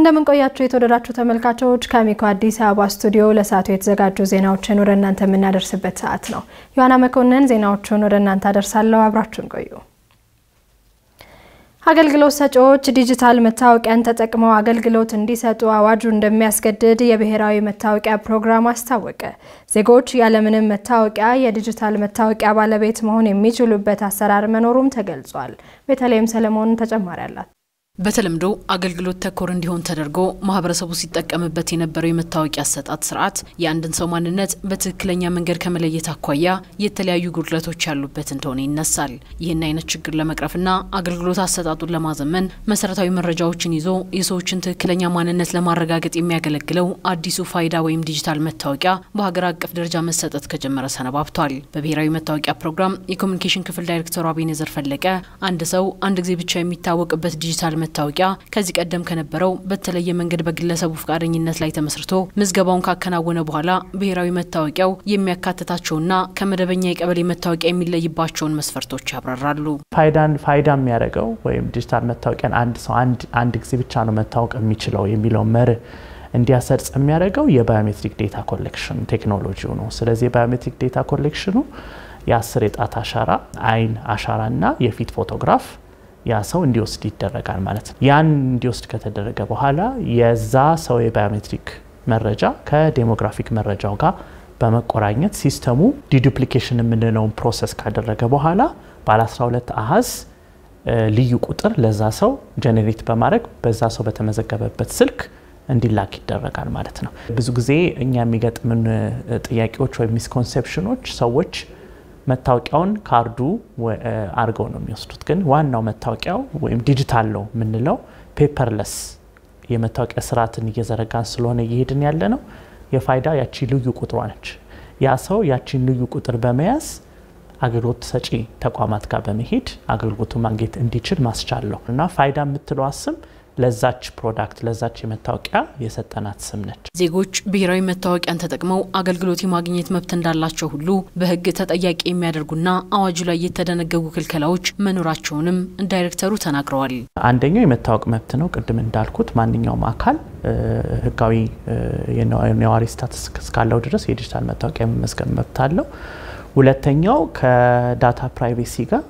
እንደምንቆያችሁ የተወደዳችሁ ተመልካቾች ከአሚኮ አዲስ አበባ ስቱዲዮ ለሰዓቱ የተዘጋጁ ዜናዎችን ወደ እናንተ የምናደርስበት ሰዓት ነው። ዮሐና መኮንን ዜናዎቹን ወደ እናንተ አደርሳለሁ። አብራችሁን ቆዩ። አገልግሎት ሰጪዎች ዲጂታል መታወቂያን ተጠቅመው አገልግሎት እንዲሰጡ አዋጁ እንደሚያስገድድ የብሔራዊ መታወቂያ ፕሮግራም አስታወቀ። ዜጎች ያለምንም መታወቂያ የዲጂታል መታወቂያ ባለቤት መሆን የሚችሉበት አሰራር መኖሩም ተገልጿል። በተለይም ሰለሞን ተጨማሪ አላት። በተለምዶ አገልግሎት ተኮር እንዲሆን ተደርጎ ማህበረሰቡ ሲጠቀምበት የነበረው የመታወቂያ አሰጣጥ ስርዓት የአንድን ሰው ማንነት በትክክለኛ መንገድ ከመለየት አኳያ የተለያዩ ጉድለቶች ያሉበት እንደሆነ ይነሳል። ይህን አይነት ችግር ለመቅረፍና አገልግሎት አሰጣጡን ለማዘመን መሰረታዊ መረጃዎችን ይዞ የሰዎችን ትክክለኛ ማንነት ለማረጋገጥ የሚያገለግለው አዲሱ ፋይዳ ወይም ዲጂታል መታወቂያ በሀገር አቀፍ ደረጃ መሰጠት ከጀመረ ሰነባብቷል። በብሔራዊ መታወቂያ ፕሮግራም የኮሚኒኬሽን ክፍል ዳይሬክተሩ አቤኔዘር ፈለቀ አንድ ሰው አንድ ጊዜ ብቻ የሚታወቅበት ዲጂታል መታወቂያ ከዚህ ቀደም ከነበረው በተለየ መንገድ በግለሰቡ ፈቃደኝነት ላይ ተመስርቶ ምዝገባውን ካከናወነ በኋላ ብሔራዊ መታወቂያው የሚያካትታቸውና ከመደበኛ የቀበሌ መታወቂያ የሚለይባቸውን መስፈርቶች ያብራራሉ። ፋይዳን ፋይዳ የሚያደርገው ወይም ዲጂታል መታወቂያን አንድ ሰው አንድ ጊዜ ብቻ ነው መታወቅ የሚችለው የሚለው መርህ እንዲያሰርጽ የሚያደርገው የባዮሜትሪክ ዴታ ኮሌክሽን ቴክኖሎጂው ነው። ስለዚህ የባዮሜትሪክ ዴታ ኮሌክሽኑ የአስር የጣት አሻራ፣ አይን አሻራ እና የፊት ፎቶግራፍ ያ ሰው እንዲወስድ ይደረጋል ማለት ነው። ያን እንዲወስድ ከተደረገ በኋላ የዛ ሰው የባዮሜትሪክ መረጃ ከዴሞግራፊክ መረጃው ጋር በመቆራኘት ሲስተሙ ዲዱፕሊኬሽን የምንለውን ፕሮሰስ ካደረገ በኋላ ባለ 12 አሃዝ ልዩ ቁጥር ለዛ ሰው ጀኔሬት በማድረግ በዛ ሰው በተመዘገበበት ስልክ እንዲላክ ይደረጋል ማለት ነው። ብዙ ጊዜ እኛ የሚገጥምን ጥያቄዎች ወይም ሚስኮንሴፕሽኖች ሰዎች መታወቂያውን ካርዱ አድርገው ነው የሚወስዱት። ግን ዋናው መታወቂያው ወይም ዲጂታል ነው የምንለው ፔፐርለስ የመታወቂያ ስርዓትን እየዘረጋን ስለሆነ እየሄድን ያለ ነው። የፋይዳ ያቺ ልዩ ቁጥሯ ነች። ያ ሰው ያቺን ልዩ ቁጥር በመያዝ አገልግሎት ሰጪ ተቋማት ጋር በመሄድ አገልግሎቱ ማግኘት እንዲችል ማስቻል ነው እና ፋይዳ የምትለዋ ስም ለዛች ፕሮዳክት ለዛች የመታወቂያ የሰጠናት ስም ነች። ዜጎች ብሔራዊ መታወቂያን ተጠቅመው አገልግሎት የማግኘት መብት እንዳላቸው ሁሉ በሕግ ተጠያቂ የሚያደርጉና አዋጁ ላይ የተደነገጉ ክልከላዎች መኖራቸውንም ዳይሬክተሩ ተናግረዋል። አንደኛው የመታወቅ መብት ነው። ቅድም እንዳልኩት ማንኛውም አካል ሕጋዊ የነዋሪ ስታትስ እስካለው ድረስ የዲጂታል መታወቂያ የመመዝገብ መብት አለው። ሁለተኛው ከዳታ ፕራይቬሲ ጋር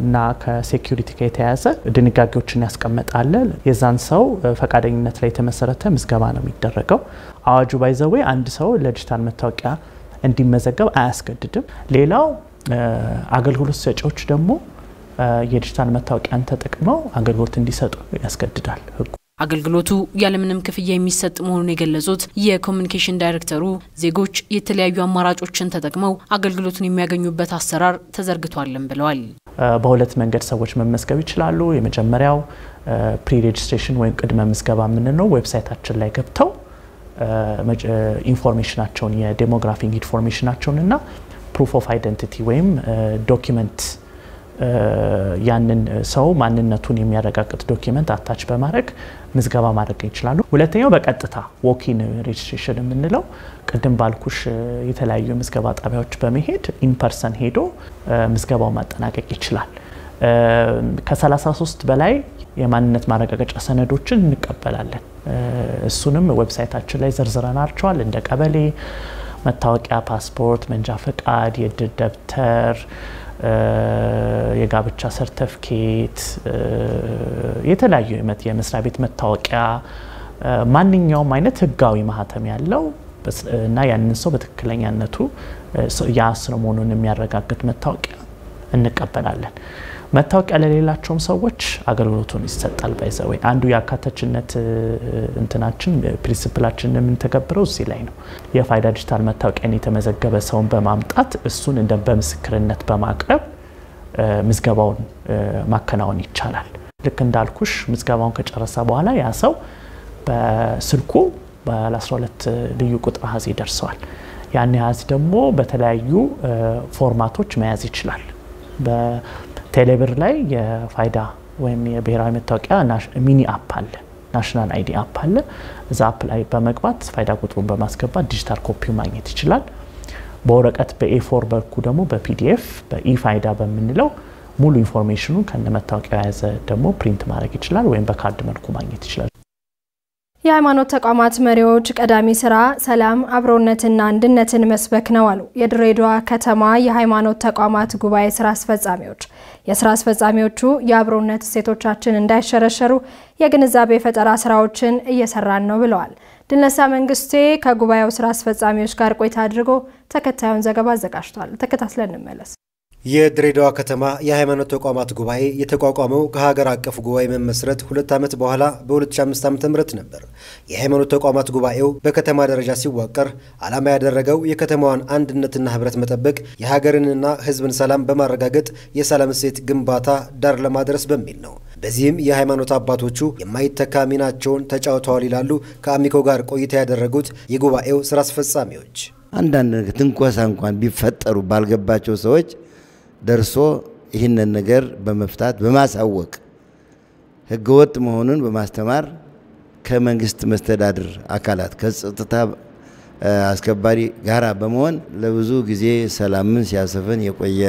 እና ከሴኩሪቲ ጋር የተያያዘ ድንጋጌዎችን ያስቀመጣለ የዛን ሰው ፈቃደኝነት ላይ የተመሰረተ ምዝገባ ነው የሚደረገው። አዋጁ ባይዘዌ አንድ ሰው ለዲጂታል መታወቂያ እንዲመዘገብ አያስገድድም። ሌላው አገልግሎት ሰጪዎች ደግሞ የዲጂታል መታወቂያን ተጠቅመው አገልግሎት እንዲሰጡ ያስገድዳል ህጉ። አገልግሎቱ ያለምንም ክፍያ የሚሰጥ መሆኑን የገለጹት የኮሚኒኬሽን ዳይሬክተሩ ዜጎች የተለያዩ አማራጮችን ተጠቅመው አገልግሎቱን የሚያገኙበት አሰራር ተዘርግቷልም ብለዋል። በሁለት መንገድ ሰዎች መመዝገብ ይችላሉ። የመጀመሪያው ፕሪ ሬጅስትሬሽን ወይም ቅድመ ምዝገባ የምንለው ዌብሳይታችን ላይ ገብተው ኢንፎርሜሽናቸውን የዴሞግራፊንግ ኢንፎርሜሽናቸውን እና ፕሩፍ ኦፍ አይደንቲቲ ወይም ዶኪመንት ያንን ሰው ማንነቱን የሚያረጋግጥ ዶኪመንት አታች በማድረግ ምዝገባ ማድረግ ይችላሉ። ሁለተኛው በቀጥታ ዎኪን ሬጅስትሬሽን የምንለው ቅድም ባልኩሽ የተለያዩ ምዝገባ ጣቢያዎች በመሄድ ኢንፐርሰን ሄዶ ምዝገባው ማጠናቀቅ ይችላል። ከ33 በላይ የማንነት ማረጋገጫ ሰነዶችን እንቀበላለን። እሱንም ዌብሳይታችን ላይ ዘርዝረናቸዋል። እንደ ቀበሌ መታወቂያ፣ ፓስፖርት፣ መንጃ ፈቃድ፣ የድር ደብተር የጋብቻ ሰርተፍኬት፣ የተለያዩ የመስሪያ ቤት መታወቂያ፣ ማንኛውም አይነት ህጋዊ ማህተም ያለው እና ያንን ሰው በትክክለኛነቱ ያ መሆኑን የሚያረጋግጥ መታወቂያ እንቀበላለን። መታወቂያ ለሌላቸውም ሰዎች አገልግሎቱን ይሰጣል። ባይዘዌ አንዱ የአካታችነት እንትናችን ፕሪንስፕላችን የምንተገብረው እዚህ ላይ ነው። የፋይዳ ዲጂታል መታወቂያን የተመዘገበ ሰውን በማምጣት እሱን እንደ በምስክርነት በማቅረብ ምዝገባውን ማከናወን ይቻላል። ልክ እንዳልኩሽ ምዝገባውን ከጨረሰ በኋላ ያ ሰው በስልኩ በ12 ልዩ ቁጥር አሃዝ ይደርሰዋል። ያን አሃዝ ደግሞ በተለያዩ ፎርማቶች መያዝ ይችላል። ቴሌብር ላይ የፋይዳ ወይም የብሔራዊ መታወቂያ ሚኒ አፕ አለ ናሽናል አይዲ አፕ አለ እዛ አፕ ላይ በመግባት ፋይዳ ቁጥሩን በማስገባት ዲጂታል ኮፒው ማግኘት ይችላል በወረቀት በኤፎር በኩ ደግሞ በፒዲኤፍ በኢፋይዳ በምንለው ሙሉ ኢንፎርሜሽኑ ከነ መታወቂያ የያዘ ደግሞ ፕሪንት ማድረግ ይችላል ወይም በካርድ መልኩ ማግኘት ይችላል የሃይማኖት ተቋማት መሪዎች ቀዳሚ ስራ ሰላም፣ አብሮነትና አንድነትን መስበክ ነው አሉ የድሬዳዋ ከተማ የሃይማኖት ተቋማት ጉባኤ ስራ አስፈጻሚዎች። የስራ አስፈጻሚዎቹ የአብሮነት እሴቶቻችን እንዳይሸረሸሩ የግንዛቤ ፈጠራ ስራዎችን እየሰራን ነው ብለዋል። ድነሳ መንግስቴ ከጉባኤው ስራ አስፈጻሚዎች ጋር ቆይታ አድርጎ ተከታዩን ዘገባ አዘጋጅቷል። ተከታትለን እንመለስ። የድሬዳዋ ከተማ የሃይማኖት ተቋማት ጉባኤ የተቋቋመው ከሀገር አቀፍ ጉባኤ መመስረት ሁለት ዓመት በኋላ በ2005 ዓ.ም ነበር። የሃይማኖት ተቋማት ጉባኤው በከተማ ደረጃ ሲዋቀር ዓላማ ያደረገው የከተማዋን አንድነትና ህብረት መጠበቅ፣ የሀገርንና ህዝብን ሰላም በማረጋገጥ የሰላም እሴት ግንባታ ዳር ለማድረስ በሚል ነው። በዚህም የሃይማኖት አባቶቹ የማይተካ ሚናቸውን ተጫውተዋል ይላሉ ከአሚኮ ጋር ቆይታ ያደረጉት የጉባኤው ስራ አስፈጻሚዎች። አንዳንድ ትንኮሳ እንኳን ቢፈጠሩ ባልገባቸው ሰዎች ደርሶ ይህንን ነገር በመፍታት በማሳወቅ ህገወጥ መሆኑን በማስተማር ከመንግስት መስተዳድር አካላት ከጸጥታ አስከባሪ ጋራ በመሆን ለብዙ ጊዜ ሰላምን ሲያሰፍን የቆየ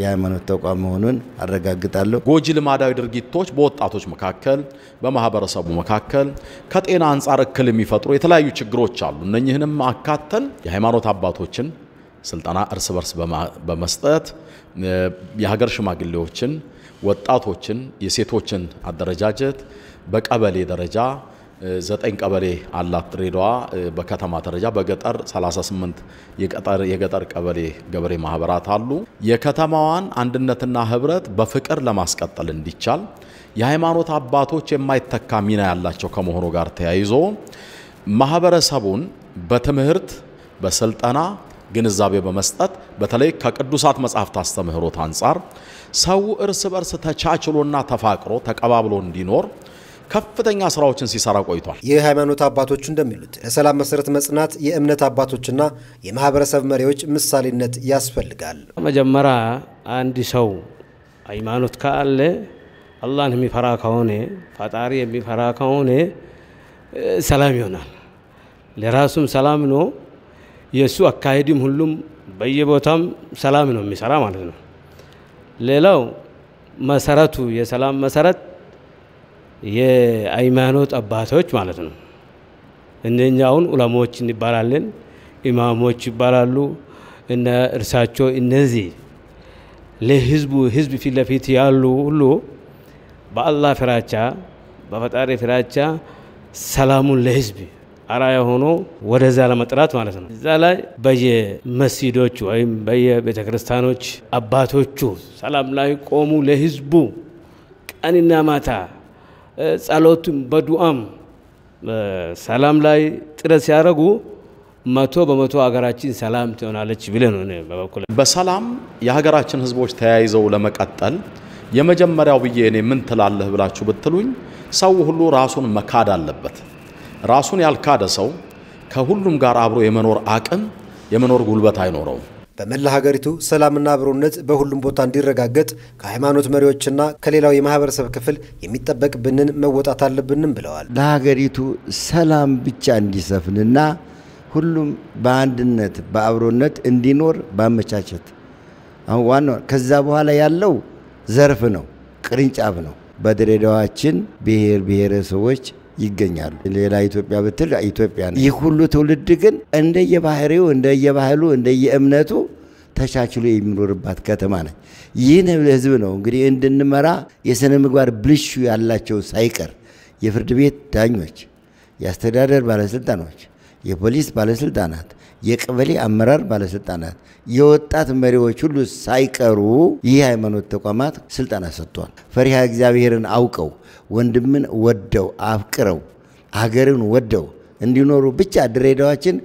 የሃይማኖት ተቋም መሆኑን አረጋግጣለሁ። ጎጂ ልማዳዊ ድርጊቶች በወጣቶች መካከል፣ በማህበረሰቡ መካከል ከጤና አንጻር እክል የሚፈጥሩ የተለያዩ ችግሮች አሉ። እነኚህንም አካተን የሃይማኖት አባቶችን ስልጠና እርስ በርስ በመስጠት የሀገር ሽማግሌዎችን፣ ወጣቶችን፣ የሴቶችን አደረጃጀት በቀበሌ ደረጃ ዘጠኝ ቀበሌ አላት ድሬዳዋ። በከተማ ደረጃ በገጠር 38 የገጠር የገጠር ቀበሌ ገበሬ ማህበራት አሉ። የከተማዋን አንድነትና ህብረት በፍቅር ለማስቀጠል እንዲቻል የሃይማኖት አባቶች የማይተካ ሚና ያላቸው ከመሆኑ ጋር ተያይዞ ማህበረሰቡን በትምህርት በስልጠና ግንዛቤ በመስጠት በተለይ ከቅዱሳት መጽሐፍት አስተምህሮት አንጻር ሰው እርስ በርስ ተቻችሎና ተፋቅሮ ተቀባብሎ እንዲኖር ከፍተኛ ስራዎችን ሲሰራ ቆይቷል። ይህ ሃይማኖት አባቶች እንደሚሉት ለሰላም መሰረት መጽናት የእምነት አባቶችና የማህበረሰብ መሪዎች ምሳሌነት ያስፈልጋል። መጀመሪያ አንድ ሰው ሃይማኖት ካለ አላህን የሚፈራ ከሆነ ፈጣሪ የሚፈራ ከሆነ ሰላም ይሆናል። ለራሱም ሰላም ነው የእሱ አካሄድም ሁሉም በየቦታም ሰላም ነው የሚሰራ ማለት ነው። ሌላው መሰረቱ የሰላም መሰረት የሃይማኖት አባቶች ማለት ነው። እነኛውን አሁን ዑለሞች እንባላለን፣ ኢማሞች ይባላሉ። እነ እርሳቸው እነዚህ ለህዝቡ ህዝብ ፊት ለፊት ያሉ ሁሉ በአላህ ፍራቻ፣ በፈጣሪ ፍራቻ ሰላሙን ለህዝብ አራያ ሆኖ ወደዛ ለመጥራት ማለት ነው። እዛ ላይ በየመስጂዶች ወይም በየቤተ ክርስቲያኖች አባቶቹ ሰላም ላይ ቆሙ። ለህዝቡ ቀንና ማታ ጸሎቱም በዱአም ሰላም ላይ ጥረት ሲያደርጉ መቶ በመቶ ሀገራችን ሰላም ትሆናለች ነው። በበኩል በሰላም የሀገራችን ህዝቦች ተያይዘው ለመቀጠል የመጀመሪያው ብዬ እኔ ምን ትላለህ ብላችሁ ብትሉኝ ሰው ሁሉ ራሱን መካድ አለበት። ራሱን ያልካደ ሰው ከሁሉም ጋር አብሮ የመኖር አቅም የመኖር ጉልበት አይኖረውም። በመላ ሀገሪቱ ሰላምና አብሮነት በሁሉም ቦታ እንዲረጋገጥ ከሃይማኖት መሪዎችና ከሌላው የማህበረሰብ ክፍል የሚጠበቅብንን መወጣት አለብንም ብለዋል። ለሀገሪቱ ሰላም ብቻ እንዲሰፍንና ሁሉም በአንድነት በአብሮነት እንዲኖር ባመቻቸት አሁን ዋናው ከዛ በኋላ ያለው ዘርፍ ነው፣ ቅርንጫፍ ነው። በድሬዳዋችን ብሔር ብሔረሰቦች ይገኛሉ። ሌላ ኢትዮጵያ ብትል ኢትዮጵያ ነው። ይህ ሁሉ ትውልድ ግን እንደየባህሪው፣ እንደየባህሉ፣ እንደየእምነቱ ተቻችሎ የሚኖርባት ከተማ ነች። ይህን ህዝብ ነው እንግዲህ እንድንመራ የሥነ ምግባር ብልሹ ያላቸው ሳይቀር የፍርድ ቤት ዳኞች፣ የአስተዳደር ባለስልጣኖች፣ የፖሊስ ባለስልጣናት የቀበሌ አመራር ባለስልጣናት፣ የወጣት መሪዎች ሁሉ ሳይቀሩ ይህ ሃይማኖት ተቋማት ስልጠና ሰጥቷል። ፈሪሃ እግዚአብሔርን አውቀው ወንድምን ወደው አፍቅረው ሀገርን ወደው እንዲኖሩ ብቻ ድሬዳዋችን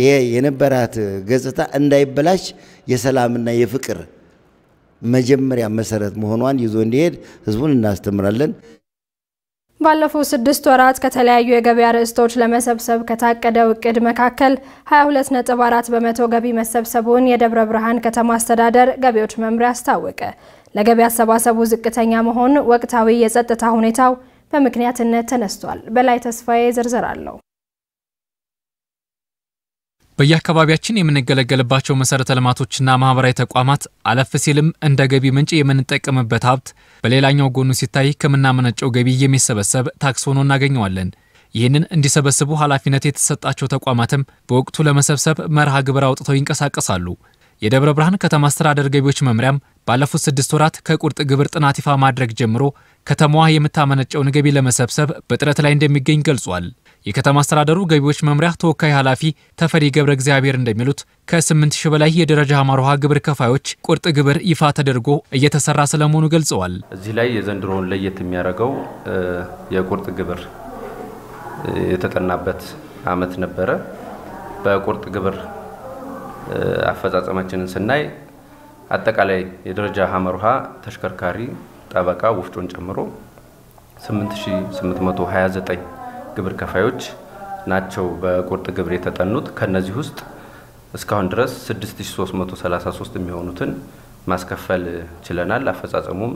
ይሄ የነበራት ገጽታ እንዳይበላሽ የሰላምና የፍቅር መጀመሪያ መሰረት መሆኗን ይዞ እንዲሄድ ህዝቡን እናስተምራለን። ባለፉት ስድስት ወራት ከተለያዩ የገበያ ርዕስቶች ለመሰብሰብ ከታቀደው እቅድ መካከል 22.4 በመቶ ገቢ መሰብሰቡን የደብረ ብርሃን ከተማ አስተዳደር ገቢዎች መምሪያ አስታወቀ። ለገቢ አሰባሰቡ ዝቅተኛ መሆን ወቅታዊ የጸጥታ ሁኔታው በምክንያትነት ተነስቷል። በላይ ተስፋዬ ዝርዝር አለው። በየአካባቢያችን የምንገለገልባቸው መሰረተ ልማቶችና ማህበራዊ ተቋማት አለፍ ሲልም እንደ ገቢ ምንጭ የምንጠቀምበት ሀብት በሌላኛው ጎኑ ሲታይ ከምናመነጨው ገቢ የሚሰበሰብ ታክስ ሆኖ እናገኘዋለን። ይህንን እንዲሰበስቡ ኃላፊነት የተሰጣቸው ተቋማትም በወቅቱ ለመሰብሰብ መርሃ ግብር አውጥተው ይንቀሳቀሳሉ። የደብረ ብርሃን ከተማ አስተዳደር ገቢዎች መምሪያም ባለፉት ስድስት ወራት ከቁርጥ ግብር ጥናት ይፋ ማድረግ ጀምሮ ከተማዋ የምታመነጨውን ገቢ ለመሰብሰብ በጥረት ላይ እንደሚገኝ ገልጿል። የከተማ አስተዳደሩ ገቢዎች መምሪያ ተወካይ ኃላፊ ተፈሪ ገብረ እግዚአብሔር እንደሚሉት ከ8 ሺህ በላይ የደረጃ ሀማሮሃ ግብር ከፋዮች ቁርጥ ግብር ይፋ ተደርጎ እየተሰራ ስለመሆኑ ገልጸዋል። እዚህ ላይ የዘንድሮውን ለየት የሚያደርገው የቁርጥ ግብር የተጠናበት አመት ነበረ። በቁርጥ ግብር አፈጻጸማችንን ስናይ አጠቃላይ የደረጃ ውሃ ተሽከርካሪ ጠበቃ ወፍጮን ጨምሮ 8829 ግብር ከፋዮች ናቸው በቁርጥ ግብር የተጠኑት። ከነዚህ ውስጥ እስካሁን ድረስ 6333 የሚሆኑትን ማስከፈል ችለናል። አፈጻጸሙም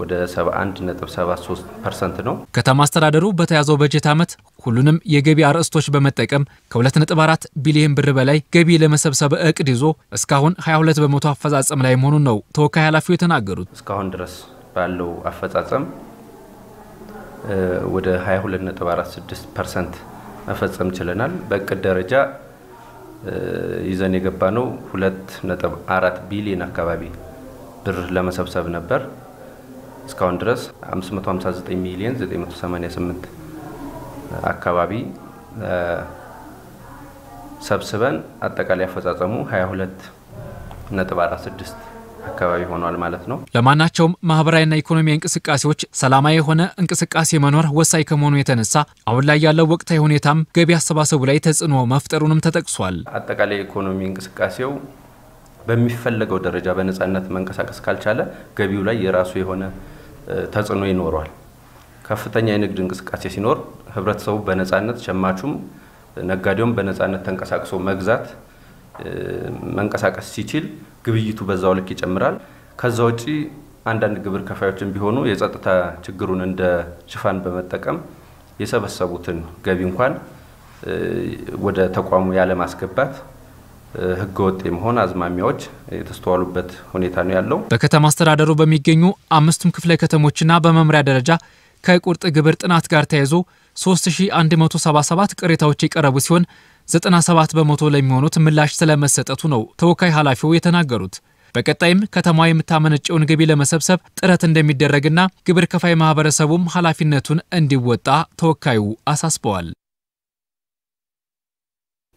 ወደ 71.73 ፐርሰንት ነው። ከተማ አስተዳደሩ በተያዘው በጀት ዓመት ሁሉንም የገቢ አርዕስቶች በመጠቀም ከ2.4 ቢሊዮን ብር በላይ ገቢ ለመሰብሰብ እቅድ ይዞ እስካሁን 22 በመቶ አፈጻጸም ላይ መሆኑን ነው ተወካይ ኃላፊው የተናገሩት። እስካሁን ድረስ ባለው አፈጻጸም ወደ 22.46 ፐርሰንት መፈጸም ችለናል። በእቅድ ደረጃ ይዘን የገባ ነው 2.4 ቢሊዮን አካባቢ ብር ለመሰብሰብ ነበር። እስካሁን ድረስ 559 ሚሊዮን 988 አካባቢ ሰብስበን አጠቃላይ አፈጻጸሙ 22 ነጥብ 46 አካባቢ ሆኗል ማለት ነው። ለማናቸውም ማህበራዊና ኢኮኖሚ እንቅስቃሴዎች ሰላማዊ የሆነ እንቅስቃሴ መኖር ወሳኝ ከመሆኑ የተነሳ አሁን ላይ ያለው ወቅታዊ ሁኔታም ገቢ አሰባሰቡ ላይ ተጽዕኖ መፍጠሩንም ተጠቅሷል። አጠቃላይ ኢኮኖሚ እንቅስቃሴው በሚፈለገው ደረጃ በነፃነት መንቀሳቀስ ካልቻለ ገቢው ላይ የራሱ የሆነ ተጽዕኖ ይኖረዋል። ከፍተኛ የንግድ እንቅስቃሴ ሲኖር ህብረተሰቡ በነፃነት ሸማቹም ነጋዴውም በነፃነት ተንቀሳቅሶ መግዛት መንቀሳቀስ ሲችል ግብይቱ በዛው ልክ ይጨምራል። ከዛ ውጪ አንዳንድ ግብር ከፋዮችም ቢሆኑ የጸጥታ ችግሩን እንደ ሽፋን በመጠቀም የሰበሰቡትን ገቢ እንኳን ወደ ተቋሙ ያለማስገባት ህገወጥ የመሆን አዝማሚያዎች የተስተዋሉበት ሁኔታ ነው ያለው። በከተማ አስተዳደሩ በሚገኙ አምስቱም ክፍለ ከተሞችና በመምሪያ ደረጃ ከቁርጥ ግብር ጥናት ጋር ተያይዞ 3177 ቅሬታዎች የቀረቡ ሲሆን 97 በመቶ ለሚሆኑት ምላሽ ስለመሰጠቱ ነው ተወካይ ኃላፊው የተናገሩት። በቀጣይም ከተማ የምታመነጨውን ገቢ ለመሰብሰብ ጥረት እንደሚደረግና ግብር ከፋይ ማህበረሰቡም ኃላፊነቱን እንዲወጣ ተወካዩ አሳስበዋል።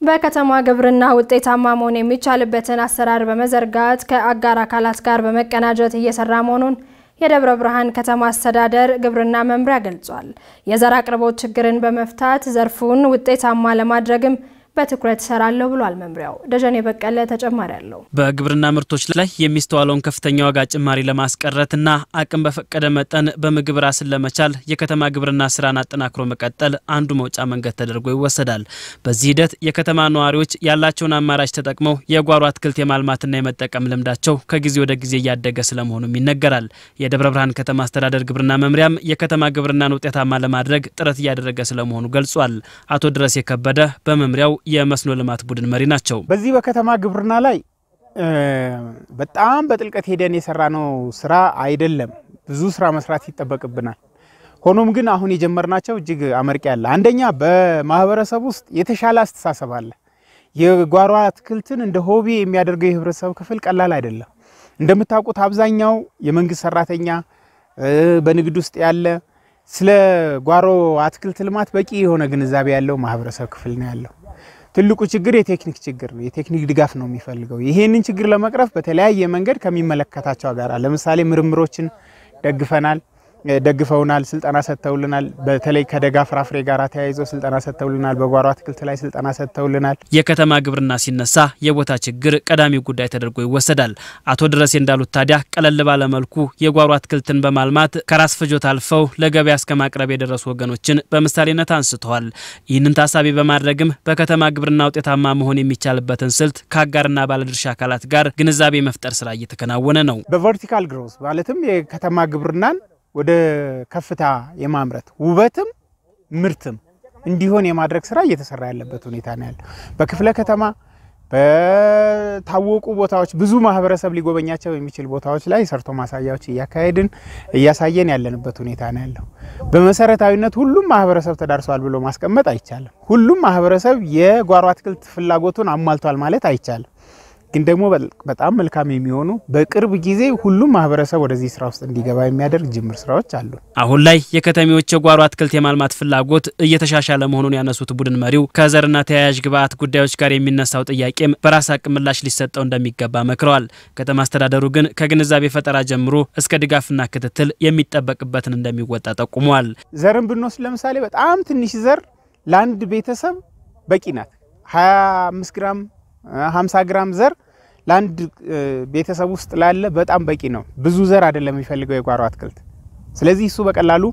በከተማ ግብርና ውጤታማ መሆን የሚቻልበትን አሰራር በመዘርጋት ከአጋር አካላት ጋር በመቀናጀት እየሰራ መሆኑን የደብረ ብርሃን ከተማ አስተዳደር ግብርና መምሪያ ገልጿል። የዘር አቅርቦት ችግርን በመፍታት ዘርፉን ውጤታማ ለማድረግም በትኩረት እሰራለሁ ብሏል መምሪያው። ደጀኔ በቀለ ተጨማሪ አለው። በግብርና ምርቶች ላይ የሚስተዋለውን ከፍተኛ ዋጋ ጭማሪ ለማስቀረትና አቅም በፈቀደ መጠን በምግብ ራስን ለመቻል የከተማ ግብርና ስራን አጠናክሮ መቀጠል አንዱ መውጫ መንገድ ተደርጎ ይወሰዳል። በዚህ ሂደት የከተማ ነዋሪዎች ያላቸውን አማራጭ ተጠቅመው የጓሮ አትክልት የማልማትና የመጠቀም ልምዳቸው ከጊዜ ወደ ጊዜ እያደገ ስለመሆኑም ይነገራል። የደብረ ብርሃን ከተማ አስተዳደር ግብርና መምሪያም የከተማ ግብርናን ውጤታማ ለማድረግ ጥረት እያደረገ ስለመሆኑ ገልጿል። አቶ ድረስ የከበደ በመምሪያው የመስኖ ልማት ቡድን መሪ ናቸው። በዚህ በከተማ ግብርና ላይ በጣም በጥልቀት ሄደን የሰራነው ስራ አይደለም። ብዙ ስራ መስራት ይጠበቅብናል። ሆኖም ግን አሁን የጀመርናቸው እጅግ አመርቂ ያለ አንደኛ በማህበረሰብ ውስጥ የተሻለ አስተሳሰብ አለ። የጓሮ አትክልትን እንደ ሆቢ የሚያደርገው የህብረተሰብ ክፍል ቀላል አይደለም። እንደምታውቁት አብዛኛው የመንግስት ሰራተኛ፣ በንግድ ውስጥ ያለ ስለ ጓሮ አትክልት ልማት በቂ የሆነ ግንዛቤ ያለው ማህበረሰብ ክፍል ነው ያለው። ትልቁ ችግር የቴክኒክ ችግር ነው። የቴክኒክ ድጋፍ ነው የሚፈልገው። ይሄንን ችግር ለመቅረፍ በተለያየ መንገድ ከሚመለከታቸው ጋር ለምሳሌ ምርምሮችን ደግፈናል። ደግፈውናል፣ ስልጠና ሰጥተውልናል። በተለይ ከደጋ ፍራፍሬ ጋር ተያይዘው ስልጠና ሰጥተውልናል። በጓሮ አትክልት ላይ ስልጠና ሰጥተውልናል። የከተማ ግብርና ሲነሳ የቦታ ችግር ቀዳሚ ጉዳይ ተደርጎ ይወሰዳል። አቶ ድረሴ እንዳሉት ታዲያ ቀለል ባለመልኩ የጓሮ አትክልትን በማልማት ከራስ ፍጆት አልፈው ለገበያ እስከ ማቅረብ የደረሱ ወገኖችን በምሳሌነት አንስተዋል። ይህንን ታሳቢ በማድረግም በከተማ ግብርና ውጤታማ መሆን የሚቻልበትን ስልት ከአጋርና ባለድርሻ አካላት ጋር ግንዛቤ መፍጠር ስራ እየተከናወነ ነው። በቨርቲካል ግሮስ ማለትም የከተማ ግብርናን ወደ ከፍታ የማምረት ውበትም ምርትም እንዲሆን የማድረግ ስራ እየተሰራ ያለበት ሁኔታ ነው ያለው። በክፍለ ከተማ በታወቁ ቦታዎች ብዙ ማህበረሰብ ሊጎበኛቸው የሚችል ቦታዎች ላይ ሰርቶ ማሳያዎች እያካሄድን እያሳየን ያለንበት ሁኔታ ነው ያለው። በመሰረታዊነት ሁሉም ማህበረሰብ ተዳርሷል ብሎ ማስቀመጥ አይቻልም። ሁሉም ማህበረሰብ የጓሮ አትክልት ፍላጎቱን አሟልቷል ማለት አይቻልም። ግን ደግሞ በጣም መልካም የሚሆኑ በቅርብ ጊዜ ሁሉም ማህበረሰብ ወደዚህ ስራ ውስጥ እንዲገባ የሚያደርግ ጅምር ስራዎች አሉ። አሁን ላይ የከተሜዎች የጓሮ አትክልት የማልማት ፍላጎት እየተሻሻለ መሆኑን ያነሱት ቡድን መሪው ከዘርና ተያያዥ ግብአት ጉዳዮች ጋር የሚነሳው ጥያቄም በራስ አቅም ምላሽ ሊሰጠው እንደሚገባ መክረዋል። ከተማ አስተዳደሩ ግን ከግንዛቤ ፈጠራ ጀምሮ እስከ ድጋፍና ክትትል የሚጠበቅበትን እንደሚወጣ ጠቁመዋል። ዘርን ብንወስድ ለምሳሌ በጣም ትንሽ ዘር ለአንድ ቤተሰብ በቂ ናት። 25 ግራም 50 ግራም ዘር ለአንድ ቤተሰብ ውስጥ ላለ በጣም በቂ ነው። ብዙ ዘር አይደለም የሚፈልገው የጓሮ አትክልት። ስለዚህ እሱ በቀላሉ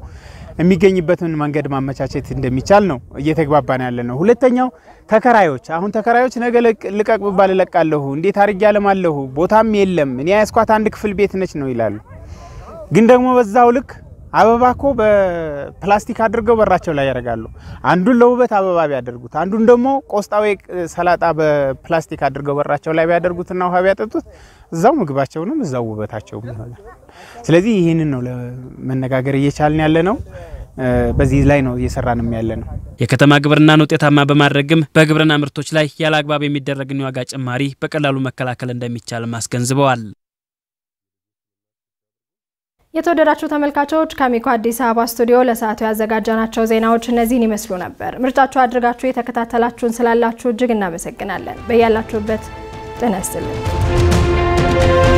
የሚገኝበትን መንገድ ማመቻቸት እንደሚቻል ነው እየተግባባን ያለ ነው። ሁለተኛው ተከራዮች፣ አሁን ተከራዮች ነገ ልቀቅ ብባል እለቃለሁ፣ እንዴት አድርጌ አለማለሁ፣ ቦታም የለም፣ እኔ ያስኳት አንድ ክፍል ቤት ነች ነው ይላሉ። ግን ደግሞ በዛው ልክ አበባ እኮ በፕላስቲክ አድርገው በራቸው ላይ ያደርጋሉ። አንዱን ለውበት አበባ ቢያደርጉት፣ አንዱን ደግሞ ቆስጣ ወይ ሰላጣ በፕላስቲክ አድርገው በራቸው ላይ ቢያደርጉትና ውሃ ቢያጠጡት እዛው ምግባቸውንም እዛው ውበታቸው ይሆናል። ስለዚህ ይህንን ነው ለመነጋገር እየቻልን ያለ ነው። በዚህ ላይ ነው እየሰራንም ያለ ነው። የከተማ ግብርናን ውጤታማ በማድረግም በግብርና ምርቶች ላይ ያለ አግባብ የሚደረግን የዋጋ ጭማሪ በቀላሉ መከላከል እንደሚቻልም አስገንዝበዋል። የተወደዳችሁ ተመልካቾች ከሚኮ አዲስ አበባ ስቱዲዮ ለሰዓቱ ያዘጋጀናቸው ዜናዎች እነዚህን ይመስሉ ነበር። ምርጫችሁ አድርጋችሁ የተከታተላችሁን ስላላችሁ እጅግ እናመሰግናለን። በያላችሁበት ጤና ይስጥልን።